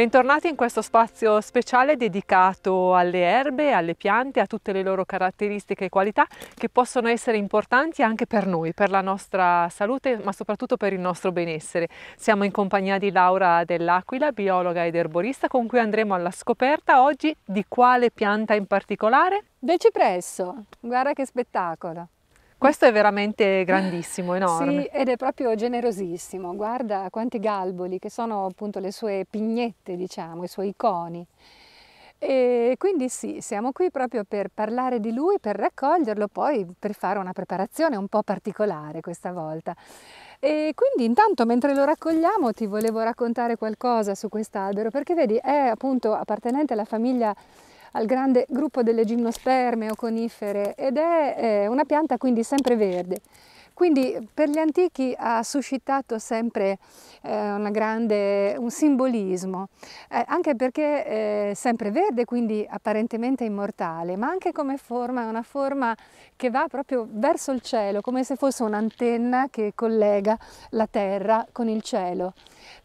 Bentornati in questo spazio speciale dedicato alle erbe, alle piante, a tutte le loro caratteristiche e qualità che possono essere importanti anche per noi, per la nostra salute ma soprattutto per il nostro benessere. Siamo in compagnia di Laura dell'Aquila, biologa ed erborista, con cui andremo alla scoperta oggi di quale pianta in particolare? Del cipresso, guarda che spettacolo! Questo è veramente grandissimo, enorme. Sì, ed è proprio generosissimo. Guarda quanti galboli che sono appunto le sue pignette, diciamo, i suoi coni. E quindi sì, siamo qui proprio per parlare di lui, per raccoglierlo, poi per fare una preparazione un po' particolare questa volta. E quindi intanto mentre lo raccogliamo ti volevo raccontare qualcosa su quest'albero, perché vedi è appunto appartenente alla famiglia al grande gruppo delle gimnosperme o conifere ed è una pianta quindi sempre verde. Quindi per gli antichi ha suscitato sempre eh, grande, un simbolismo, eh, anche perché è eh, sempre verde, quindi apparentemente immortale, ma anche come forma, è una forma che va proprio verso il cielo, come se fosse un'antenna che collega la terra con il cielo.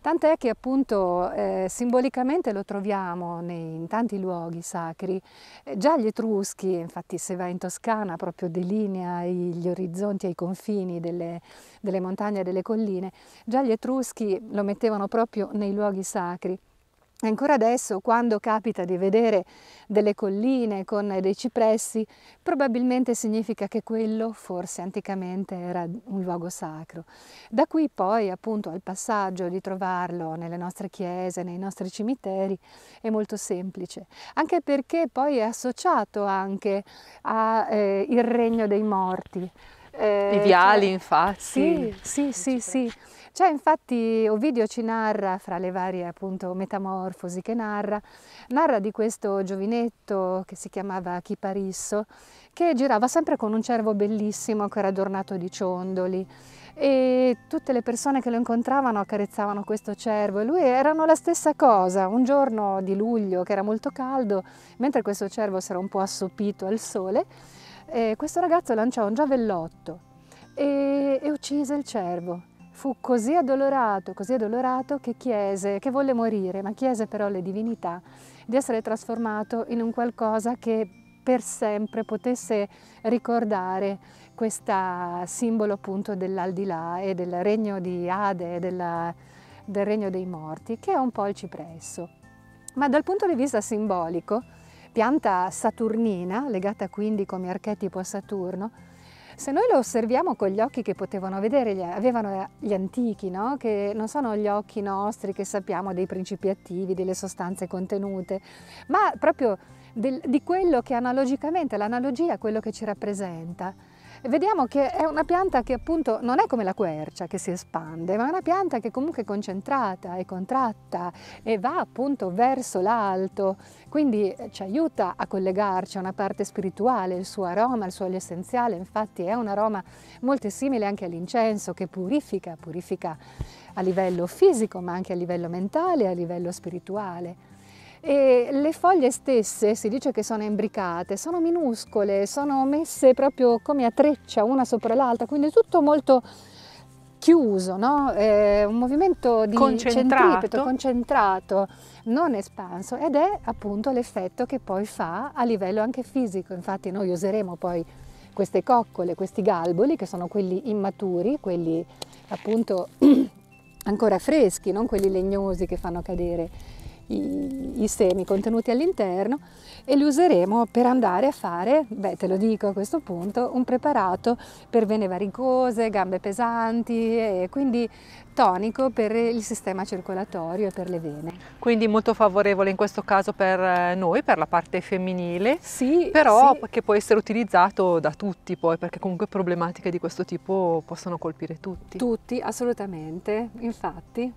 Tant'è che appunto eh, simbolicamente lo troviamo nei, in tanti luoghi sacri. Eh, già gli Etruschi, infatti se va in Toscana proprio delinea gli orizzonti e i confini delle, delle montagne e delle colline, già gli Etruschi lo mettevano proprio nei luoghi sacri. Ancora adesso, quando capita di vedere delle colline con dei cipressi, probabilmente significa che quello forse anticamente era un luogo sacro. Da qui poi appunto al passaggio di trovarlo nelle nostre chiese, nei nostri cimiteri, è molto semplice, anche perché poi è associato anche al eh, regno dei morti. Eh, I viali, eh, cioè, infatti. Sì, sì, sì, sì. C'è cioè, infatti Ovidio ci narra, fra le varie appunto metamorfosi che narra, narra di questo giovinetto che si chiamava Chiparisso, che girava sempre con un cervo bellissimo che era adornato di ciondoli e tutte le persone che lo incontravano accarezzavano questo cervo e lui erano la stessa cosa. Un giorno di luglio che era molto caldo, mentre questo cervo si era un po' assopito al sole, eh, questo ragazzo lanciò un giavellotto e, e uccise il cervo Fu così addolorato, così addolorato che chiese, che volle morire, ma chiese però alle divinità di essere trasformato in un qualcosa che per sempre potesse ricordare questo simbolo appunto dell'aldilà e del regno di Ade, della, del regno dei morti, che è un po' il cipresso. Ma dal punto di vista simbolico, pianta saturnina, legata quindi come archetipo a Saturno, se noi lo osserviamo con gli occhi che potevano vedere, gli, avevano eh, gli antichi, no? che non sono gli occhi nostri che sappiamo dei principi attivi, delle sostanze contenute, ma proprio del, di quello che analogicamente, l'analogia è quello che ci rappresenta vediamo che è una pianta che appunto non è come la quercia che si espande, ma è una pianta che comunque è concentrata e contratta e va appunto verso l'alto, quindi eh, ci aiuta a collegarci a una parte spirituale, il suo aroma, il suo olio essenziale, infatti è un aroma molto simile anche all'incenso che purifica, purifica a livello fisico ma anche a livello mentale e a livello spirituale. E le foglie stesse, si dice che sono imbricate, sono minuscole, sono messe proprio come a treccia una sopra l'altra, quindi è tutto molto chiuso, no? eh, un movimento di concentrato. centripeto, concentrato, non espanso ed è appunto l'effetto che poi fa a livello anche fisico, infatti noi useremo poi queste coccole, questi galboli che sono quelli immaturi, quelli appunto ancora freschi, non quelli legnosi che fanno cadere i, i semi contenuti all'interno e li useremo per andare a fare, beh te lo dico a questo punto, un preparato per vene varicose, gambe pesanti e quindi tonico per il sistema circolatorio e per le vene. Quindi molto favorevole in questo caso per eh, noi, per la parte femminile, sì, però sì. che può essere utilizzato da tutti poi, perché comunque problematiche di questo tipo possono colpire tutti. Tutti, assolutamente, infatti.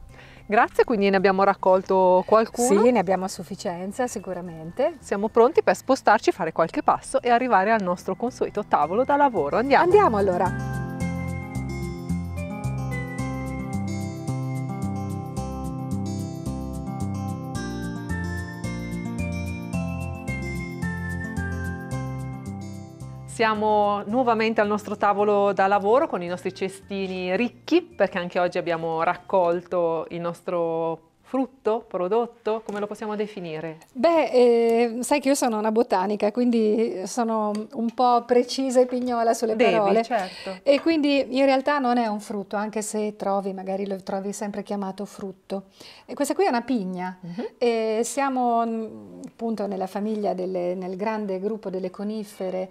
Grazie, quindi ne abbiamo raccolto qualcuno. Sì, ne abbiamo a sufficienza sicuramente. Siamo pronti per spostarci, fare qualche passo e arrivare al nostro consueto tavolo da lavoro. Andiamo. Andiamo allora. Siamo nuovamente al nostro tavolo da lavoro con i nostri cestini ricchi perché anche oggi abbiamo raccolto il nostro frutto, prodotto, come lo possiamo definire? Beh, eh, sai che io sono una botanica, quindi sono un po' precisa e pignola sulle Devi, parole. certo. E quindi in realtà non è un frutto, anche se trovi, magari lo trovi sempre chiamato frutto. E questa qui è una pigna. Uh mhm. -huh. siamo mm, appunto nella famiglia, delle, nel grande gruppo delle conifere,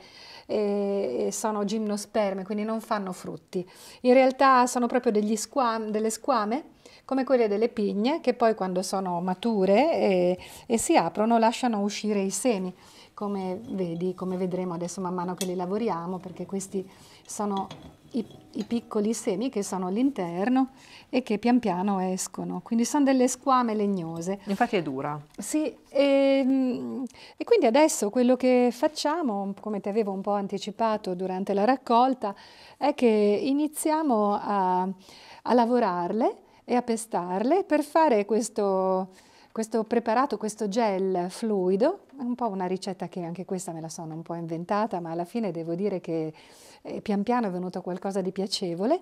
e, e sono gimnosperme, quindi non fanno frutti. In realtà sono proprio squam, delle squame come quelle delle pigne che poi quando sono mature e, e si aprono lasciano uscire i semi come vedi, come vedremo adesso man mano che li lavoriamo, perché questi sono i, i piccoli semi che sono all'interno e che pian piano escono. Quindi sono delle squame legnose. Infatti è dura. Sì, e, ehm, e quindi adesso quello che facciamo, come ti avevo un po' anticipato durante la raccolta, è che iniziamo a, a lavorarle e a pestarle per fare questo, questo preparato, questo gel fluido un po' una ricetta che anche questa me la sono un po' inventata, ma alla fine devo dire che eh, pian piano è venuto qualcosa di piacevole,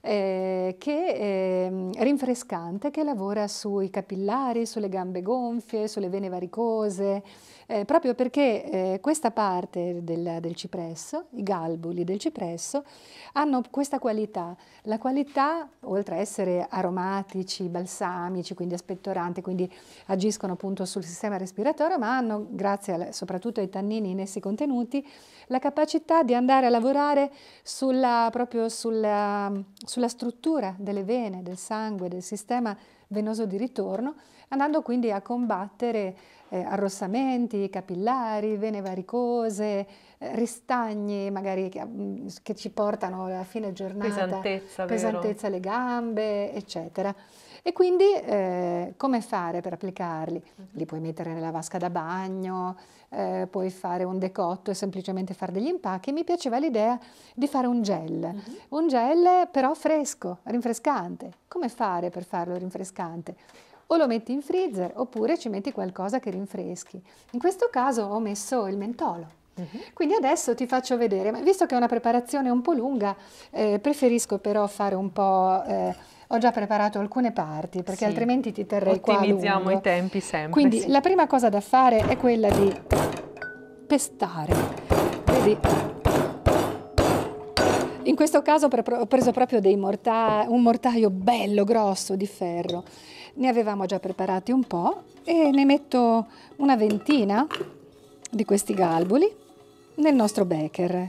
eh, che è ehm, rinfrescante, che lavora sui capillari, sulle gambe gonfie, sulle vene varicose, eh, proprio perché eh, questa parte del, del cipresso, i galbuli del cipresso, hanno questa qualità. La qualità, oltre a essere aromatici, balsamici, quindi aspettoranti, quindi agiscono appunto sul sistema respiratorio, ma hanno grazie alle, soprattutto ai tannini in essi contenuti, la capacità di andare a lavorare sulla, proprio sulla, sulla struttura delle vene, del sangue, del sistema venoso di ritorno, andando quindi a combattere eh, arrossamenti, capillari, vene varicose, eh, ristagni magari che, mm, che, ci portano alla fine giornata, pesantezza, pesantezza alle gambe, eccetera. E quindi eh, come fare per applicarli? Li puoi mettere nella vasca da bagno, eh, puoi fare un decotto e semplicemente fare degli impacchi. Mi piaceva l'idea di fare un gel, uh mhm. -huh. un gel però fresco, rinfrescante. Come fare per farlo rinfrescante? o lo metti in freezer oppure ci metti qualcosa che rinfreschi. In questo caso ho messo il mentolo. Mhm. Quindi adesso ti faccio vedere, ma visto che è una preparazione un po' lunga, eh, preferisco però fare un po' eh, ho già preparato alcune parti perché sì. altrimenti ti terrei qua Ottimizziamo i tempi sempre. Quindi sì. la prima cosa da fare è quella di pestare. Vedi? In questo caso ho preso proprio morta un mortaio bello grosso di ferro. Ne avevamo già preparati un po' e ne metto una ventina di questi galbuli nel nostro becker.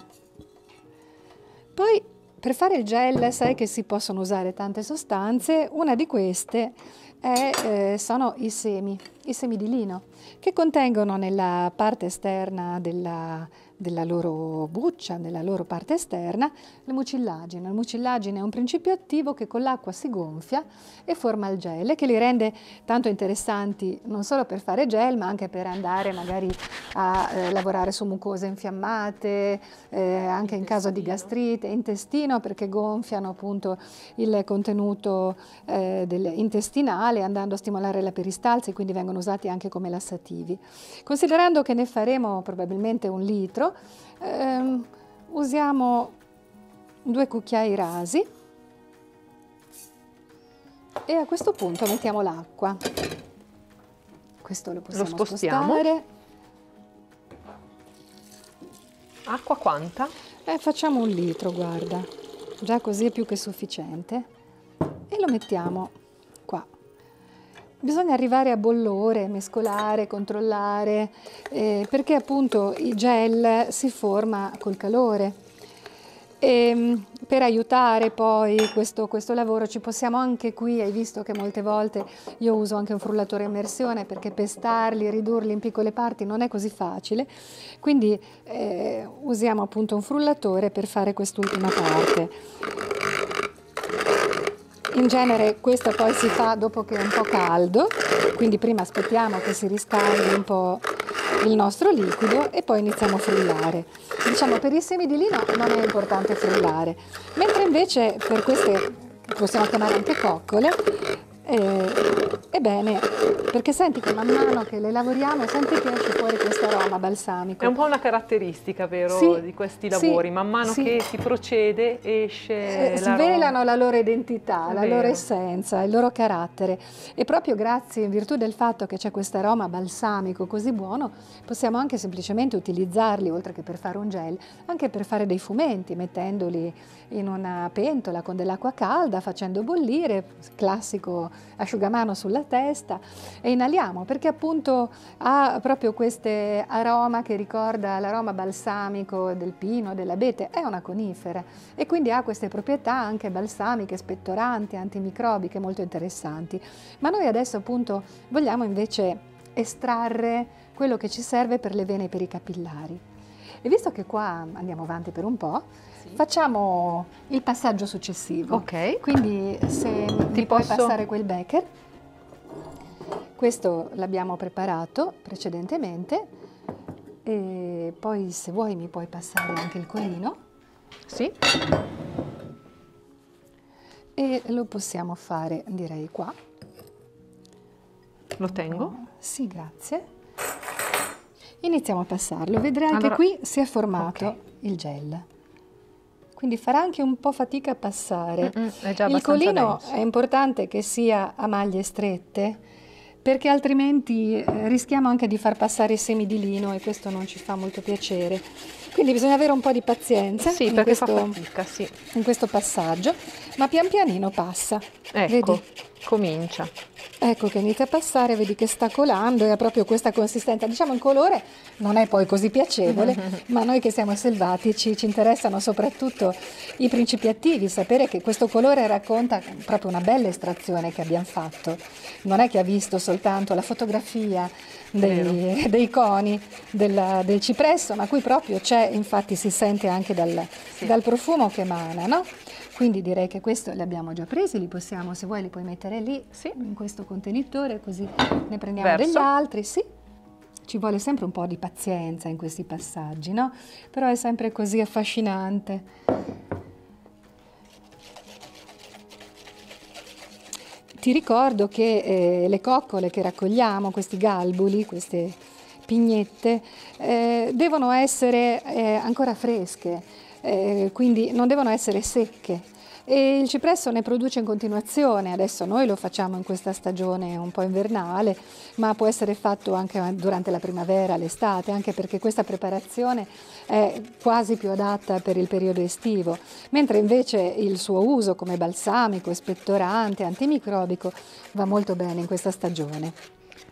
Poi per fare il gel sai che si possono usare tante sostanze, una di queste è, eh, sono i semi, i semi di lino, che contengono nella parte esterna della, della loro buccia, della loro parte esterna, il mucillagine. Il mucillagine è un principio attivo che con l'acqua si gonfia e forma il gel, che li rende tanto interessanti non solo per fare gel, ma anche per andare magari a eh, lavorare su mucose infiammate, eh, anche in caso di gastrite, intestino, perché gonfiano appunto il contenuto eh, intestinale andando a stimolare la peristalsi, quindi vengono usati anche come lassativi. Considerando che ne faremo probabilmente un litro, zucchero, ehm, usiamo due cucchiai rasi e a questo punto mettiamo l'acqua. Questo lo possiamo lo spostiamo. spostare. Acqua quanta? Eh, facciamo un litro, guarda. Già così è più che sufficiente. E lo mettiamo Bisogna arrivare a bollore, mescolare, controllare, eh, perché appunto il gel si forma col calore. E, ehm, per aiutare poi questo, questo, lavoro ci possiamo anche qui, hai visto che molte volte io uso anche un frullatore a immersione perché pestarli, ridurli in piccole parti non è così facile, quindi eh, usiamo appunto un frullatore per fare quest'ultima parte. In genere questo poi si fa dopo che è un po' caldo, quindi prima aspettiamo che si riscaldi un po' il nostro liquido e poi iniziamo a frullare. Diciamo per i semi di lino non è importante frullare, mentre invece per queste possiamo chiamare anche coccole, e, ebbene, perché senti che man mano che le lavoriamo, senti che esce fuori questo aroma balsamico. È un po' una caratteristica, vero, sì, di questi lavori. Sì, man mano sì. che si procede, esce eh, Svelano la loro identità, la loro essenza, il loro carattere. E proprio grazie, in virtù del fatto che c'è questo aroma balsamico così buono, possiamo anche semplicemente utilizzarli, oltre che per fare un gel, anche per fare dei fumenti, mettendoli in una pentola con dell'acqua calda, facendo bollire, classico asciugamano sulla testa e inaliamo perché appunto ha proprio questo aroma che ricorda l'aroma balsamico del pino, dell'abete, è una conifera e quindi ha queste proprietà anche balsamiche, spettoranti, antimicrobiche molto interessanti. Ma noi adesso appunto vogliamo invece estrarre quello che ci serve per le vene per i capillari. E visto che qua andiamo avanti per un po', sì. facciamo il passaggio successivo. Ok. Quindi se ti posso passare quel becker. Questo l'abbiamo preparato precedentemente e poi se vuoi mi puoi passare anche il colino. Sì. E lo possiamo fare direi qua. Lo tengo? Sì, grazie. Iniziamo a passarlo, vedrai allora, che qui si è formato okay. il gel. Quindi farà anche un po' fatica a passare. Mm -mm, il colino denso. è importante che sia a maglie strette perché altrimenti eh, rischiamo anche di far passare i semi di lino e questo non ci fa molto piacere. Quindi bisogna avere un po' di pazienza sì, in, questo, fatica, sì. in, questo, passaggio, ma pian pianino passa. Ecco, Vedi? comincia. Ecco che inizia a passare, vedi che sta colando e ha proprio questa consistenza. Diciamo il colore non è poi così piacevole, ma noi che siamo selvatici ci interessano soprattutto i principi attivi, sapere che questo colore racconta proprio una bella estrazione che abbiamo fatto. Non è che ha visto soltanto la fotografia dei, dei coni della, del cipresso, ma qui proprio c'è, infatti si sente anche dal, sì. dal profumo che emana, no? Quindi direi che questo li abbiamo già presi, li possiamo, se vuoi li puoi mettere lì, sì. in questo contenitore, così ne prendiamo Verso. degli altri, sì. Ci vuole sempre un po' di pazienza in questi passaggi, no? Però è sempre così affascinante. Ti ricordo che eh, le coccole che raccogliamo, questi galbuli, queste pignette, eh, devono essere eh, ancora fresche eh, quindi non devono essere secche. E il cipresso ne produce in continuazione, adesso noi lo facciamo in questa stagione un po' invernale, ma può essere fatto anche durante la primavera, l'estate, anche perché questa preparazione è quasi più adatta per il periodo estivo, mentre invece il suo uso come balsamico, espettorante, antimicrobico va molto bene in questa stagione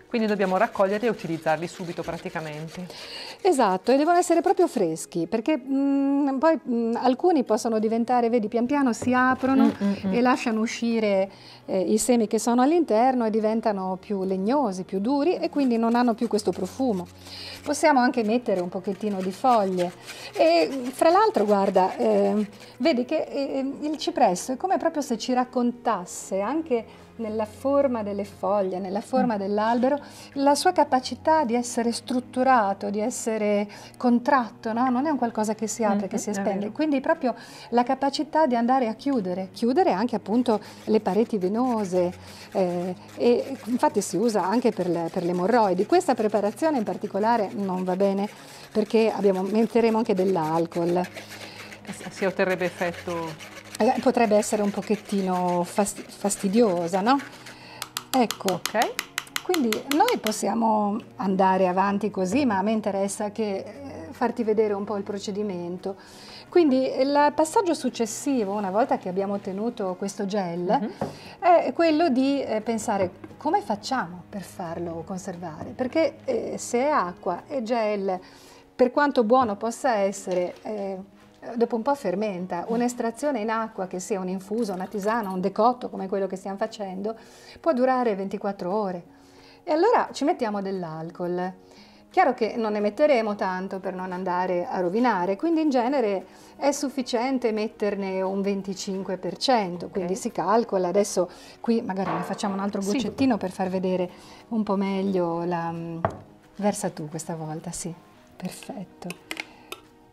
quindi dobbiamo raccoglierli e utilizzarli subito praticamente. Esatto, e devono essere proprio freschi, perché mh, mm, poi mh, mm, alcuni possono diventare, vedi, pian piano si aprono mm -hmm. e lasciano uscire eh, i semi che sono all'interno e diventano più legnosi, più duri e quindi non hanno più questo profumo. Possiamo anche mettere un pochettino di foglie e fra l'altro, guarda, eh, vedi che eh, il cipresso è come proprio se ci raccontasse anche nella forma delle foglie, nella mm. forma dell'albero, la sua capacità di essere strutturato, di essere contratto, no? non è un qualcosa che si apre, che mhm, si espande, quindi proprio la capacità di andare a chiudere, chiudere anche appunto le pareti venose eh, e infatti si usa anche per le, per le emorroidi. Questa preparazione in particolare non va bene perché abbiamo, metteremo anche dell'alcol. Si otterrebbe effetto eh, potrebbe essere un pochettino fastidiosa, no? Ecco. Ok. Quindi noi possiamo andare avanti così, ma a me interessa che, eh, farti vedere un po' il procedimento. Quindi il passaggio successivo, una volta che abbiamo ottenuto questo gel, mm -hmm. è quello di eh, pensare come facciamo per farlo conservare, perché eh, se è acqua e gel, per quanto buono possa essere, eh, dopo un po' fermenta. Un'estrazione in acqua, che sia un infuso, una tisana, un decotto come quello che stiamo facendo, può durare 24 ore. E allora ci mettiamo dell'alcol. Chiaro che non ne metteremo tanto per non andare a rovinare, quindi in genere è sufficiente metterne un 25%, okay. quindi si calcola, adesso qui magari ne facciamo un altro goccettino sì. per far vedere un po' meglio la... Mm, versa tu questa volta, sì, perfetto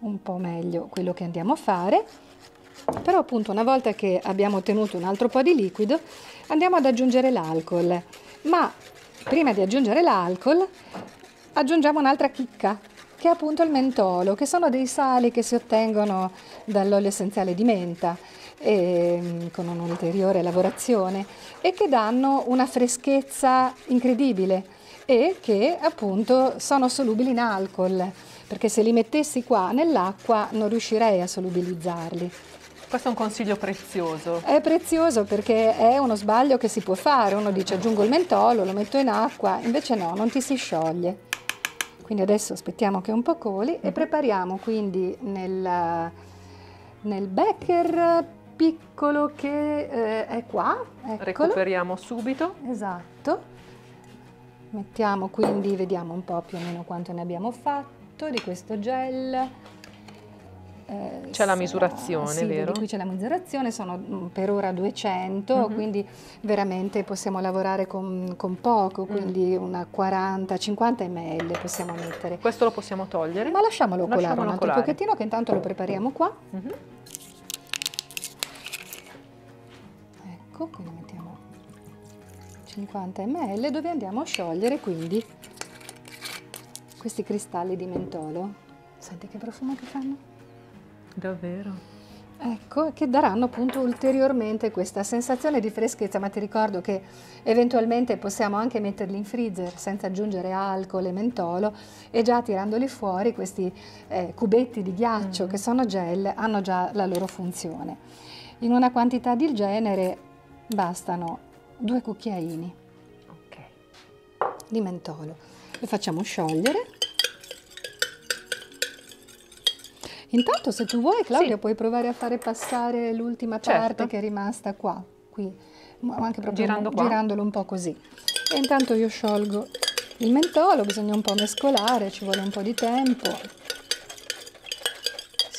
un po' meglio quello che andiamo a fare però appunto una volta che abbiamo ottenuto un altro po' di liquido andiamo ad aggiungere l'alcol ma prima di aggiungere l'alcol aggiungiamo un'altra chicca che è appunto il mentolo che sono dei sali che si ottengono dall'olio essenziale di menta e, ehm, con un'ulteriore lavorazione e che danno una freschezza incredibile e che appunto sono solubili in alcol, perché se li mettessi qua nell'acqua non riuscirei a solubilizzarli. Questo è un consiglio prezioso. È prezioso perché è uno sbaglio che si può fare. Uno dice aggiungo il mentolo, lo metto in acqua, invece no, non ti si scioglie. Quindi adesso aspettiamo che un po' coli e mm-hmm. prepariamo quindi nel, nel becker piccolo che eh, è qua. Eccolo. Recuperiamo subito. Esatto. Mettiamo quindi, vediamo un po' più o meno quanto ne abbiamo fatto di questo gel. Eh, c'è la misurazione, sì, vero? qui c'è la misurazione, sono mm, per ora 200, mm -hmm. quindi veramente possiamo lavorare con, con poco, mm. quindi mm. una 40-50 ml possiamo mettere. Questo lo possiamo togliere? Ma lasciamolo, lasciamolo colare un altro colare. pochettino che intanto lo prepariamo qua. Mm -hmm. Ecco, quindi mettiamo 50 ml dove andiamo a sciogliere quindi questi cristalli di mentolo. Senti che profumo che fanno? Davvero? Ecco, che daranno appunto ulteriormente questa sensazione di freschezza, ma ti ricordo che eventualmente possiamo anche metterli in freezer senza aggiungere alcol e mentolo e già tirandoli fuori questi eh, cubetti di ghiaccio mm. che sono gel hanno già la loro funzione. In una quantità del genere bastano due cucchiaini okay. di mentolo. Lo facciamo sciogliere. Intanto se tu vuoi Claudia sì. puoi provare a fare passare l'ultima certo. parte che è rimasta qua, qui, anche proprio Girando un, girandolo un po' così. E intanto io sciolgo il mentolo, bisogna un po' mescolare, ci vuole un po' di tempo,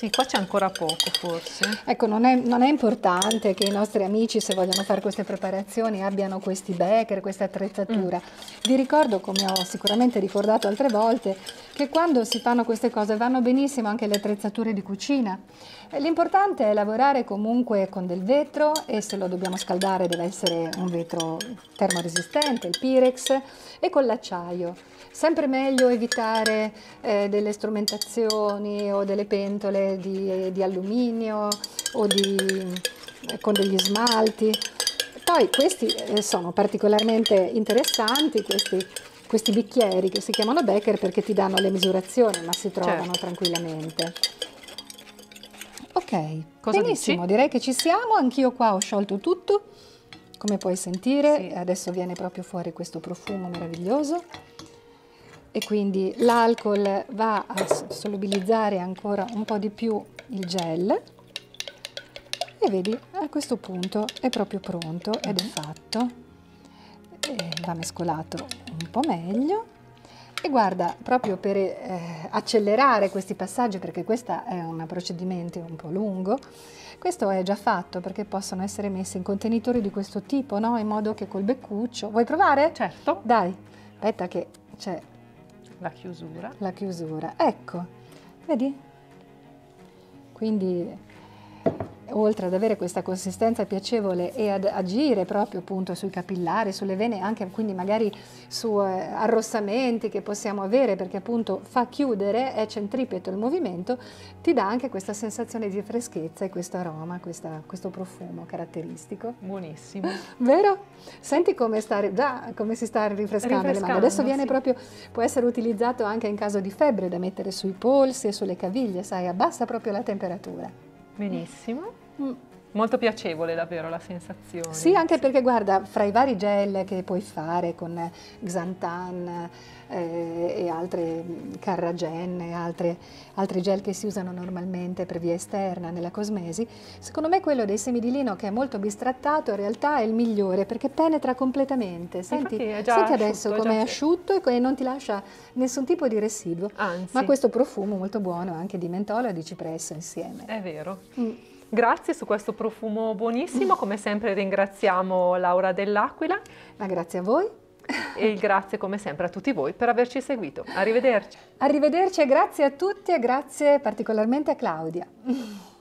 sì, qua c'è ancora poco forse. Ecco, non è, non è, importante che i nostri amici, se vogliono fare queste preparazioni, abbiano questi becker, questa attrezzatura. Mm. Vi ricordo, come ho sicuramente ricordato altre volte, che quando si fanno queste cose vanno benissimo anche le attrezzature di cucina. L'importante è lavorare comunque con del vetro e se lo dobbiamo scaldare deve essere un vetro termoresistente, il Pirex, e con l'acciaio. Sempre meglio evitare eh, delle strumentazioni o delle pentole di, di, alluminio o di, eh, con degli smalti. Poi questi eh, sono particolarmente interessanti, questi, questi, bicchieri che si chiamano Becker perché ti danno le misurazioni ma si trovano certo. tranquillamente. Ok, Cosa benissimo, dici? direi che ci siamo, anch'io qua ho sciolto tutto, come puoi sentire, sì. adesso viene proprio fuori questo profumo meraviglioso e quindi l'alcol va a solubilizzare ancora un po' di più il gel e vedi a questo punto è proprio pronto ed è fatto e va mescolato un po' meglio e guarda proprio per eh, accelerare questi passaggi perché questo è un procedimento un po' lungo questo è già fatto perché possono essere messi in contenitori di questo tipo no? in modo che col beccuccio vuoi provare? certo dai aspetta che c'è la chiusura. La chiusura, ecco, vedi? Quindi oltre ad avere questa consistenza piacevole e ad agire proprio appunto sui capillari, sulle vene, anche quindi magari su eh, arrossamenti che possiamo avere perché appunto fa chiudere, è centripeto il movimento, ti dà anche questa sensazione di freschezza e questo aroma, questa, questo profumo caratteristico. Buonissimo. Vero? Senti come, stare, già, come si sta rinfrescando le mani. Adesso viene proprio, può essere utilizzato anche in caso di febbre da mettere sui polsi e sulle caviglie, sai, abbassa proprio la temperatura. Benissimo. Mm. Molto piacevole davvero la sensazione. Sì, anche perché guarda, fra i vari gel che puoi fare con Xantan eh, e altre mm, Carragen e altre, altri gel che si usano normalmente per via esterna nella cosmesi, secondo me quello dei semi di lino che è molto bistrattato in realtà è il migliore perché penetra completamente. Eh, senti, senti adesso come è asciutto e non ti lascia nessun tipo di residuo, Anzi. ma questo profumo molto buono anche di mentolo e di cipresso insieme. È vero. Mm. Grazie su questo profumo buonissimo, come sempre ringraziamo Laura Dell'Aquila. Ma grazie a voi. E il grazie come sempre a tutti voi per averci seguito. Arrivederci. Arrivederci e grazie a tutti e grazie particolarmente a Claudia.